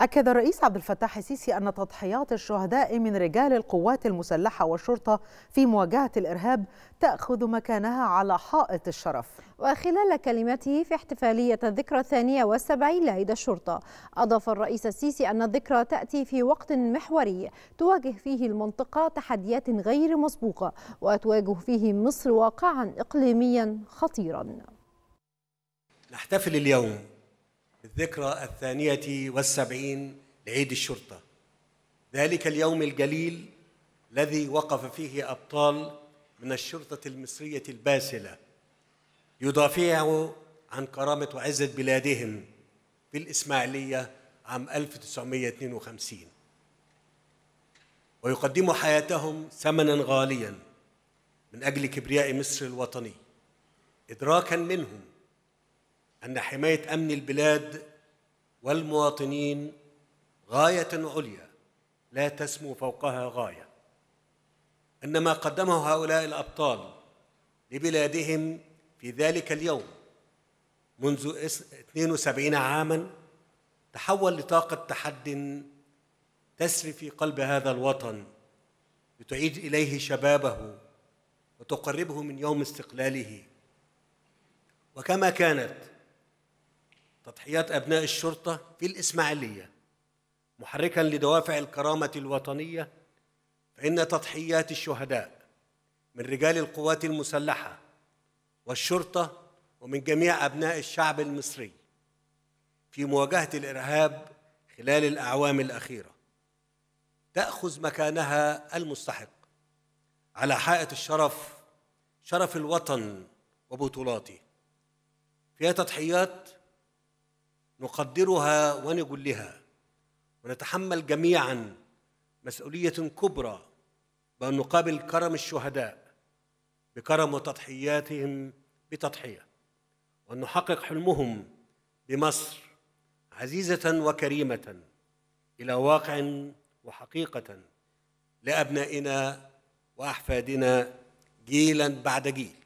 أكد الرئيس عبد الفتاح السيسي أن تضحيات الشهداء من رجال القوات المسلحة والشرطة في مواجهة الإرهاب تأخذ مكانها على حائط الشرف وخلال كلمته في احتفالية الذكرى الثانية والسبعين لعيد الشرطة أضاف الرئيس السيسي أن الذكرى تأتي في وقت محوري تواجه فيه المنطقة تحديات غير مسبوقة وتواجه فيه مصر واقعا إقليميا خطيرا نحتفل اليوم الذكرى الثانية والسبعين لعيد الشرطة ذلك اليوم الجليل الذي وقف فيه أبطال من الشرطة المصرية الباسلة يدافعه عن كرامة وعزة بلادهم في الإسماعيلية عام 1952 ويقدموا حياتهم ثمنا غاليا من أجل كبرياء مصر الوطني إدراكا منهم ان حمايه امن البلاد والمواطنين غايه عليا لا تسمو فوقها غايه ان ما قدمه هؤلاء الابطال لبلادهم في ذلك اليوم منذ 72 عاما تحول لطاقه تحد تسري في قلب هذا الوطن لتعيد اليه شبابه وتقربه من يوم استقلاله وكما كانت تضحيات أبناء الشرطة في الإسماعيلية محركا لدوافع الكرامة الوطنية فإن تضحيات الشهداء من رجال القوات المسلحة والشرطة ومن جميع أبناء الشعب المصري في مواجهة الإرهاب خلال الأعوام الأخيرة تأخذ مكانها المستحق على حائط الشرف شرف الوطن وبطولاته فيها تضحيات نقدرها ونجلها ونتحمل جميعا مسؤولية كبرى بأن نقابل كرم الشهداء بكرم وتضحياتهم بتضحية وأن نحقق حلمهم بمصر عزيزة وكريمة إلى واقع وحقيقة لأبنائنا وأحفادنا جيلا بعد جيل